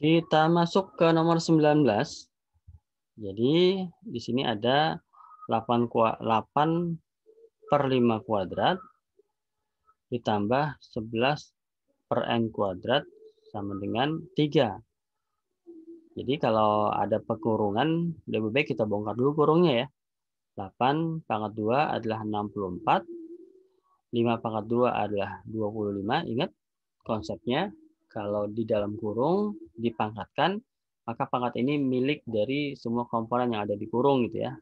Kita masuk ke nomor 19. Jadi di sini ada 8, 8 per 5 kuadrat ditambah 11 per n kuadrat sama dengan 3. Jadi kalau ada pekurungan, lebih baik kita bongkar dulu kurungnya ya. 8 pangkat 2 adalah 64. 5 pangkat 2 adalah 25. Ingat konsepnya kalau di dalam kurung dipangkatkan, maka pangkat ini milik dari semua komponen yang ada di kurung gitu ya.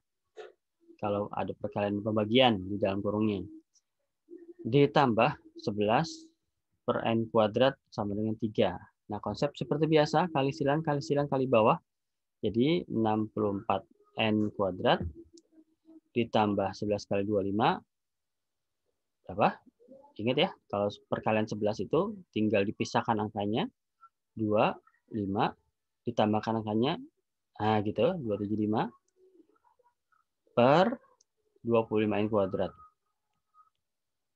Kalau ada perkalian pembagian di dalam kurungnya. Ditambah 11 per n kuadrat sama dengan 3. Nah, konsep seperti biasa, kali silang, kali silang, kali bawah. Jadi 64n kuadrat ditambah 11 kali 25 berapa? Ingat ya, kalau perkalian 11 itu tinggal dipisahkan angkanya 2, 5, ditambahkan angkanya nah gitu, 275 per 25 in kuadrat.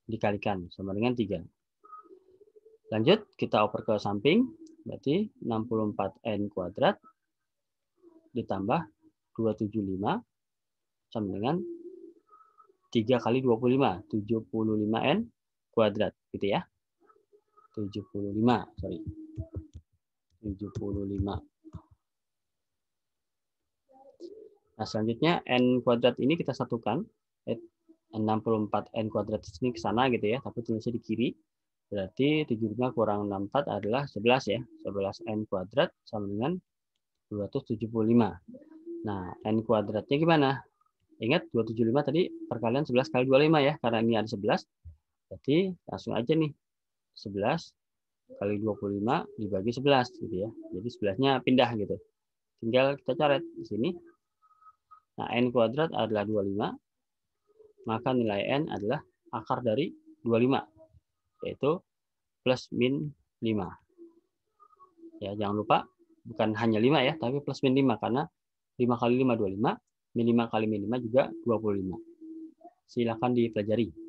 Dikalikan sama dengan 3. Lanjut, kita oper ke samping. Berarti 64N kuadrat ditambah 275 sama dengan 3 kali 25, 75N kuadrat gitu ya. 75, sorry. 75. Nah, selanjutnya n kuadrat ini kita satukan. 64 eh, n kuadrat ini ke sana gitu ya, tapi tulisnya di kiri. Berarti 75 kurang 64 adalah 11 ya. 11 n kuadrat sama dengan 275. Nah, n kuadratnya gimana? Ingat 275 tadi perkalian 11 kali 25 ya, karena ini ada 11. Jadi langsung aja nih 11 kali 25 dibagi 11 gitu ya. Jadi 11-nya pindah gitu. Tinggal kita coret di sini. Nah, n kuadrat adalah 25. Maka nilai n adalah akar dari 25 yaitu plus min 5. Ya, jangan lupa bukan hanya 5 ya, tapi plus min 5 karena 5 kali 5 25, min 5 kali min 5 juga 25. Silakan dipelajari.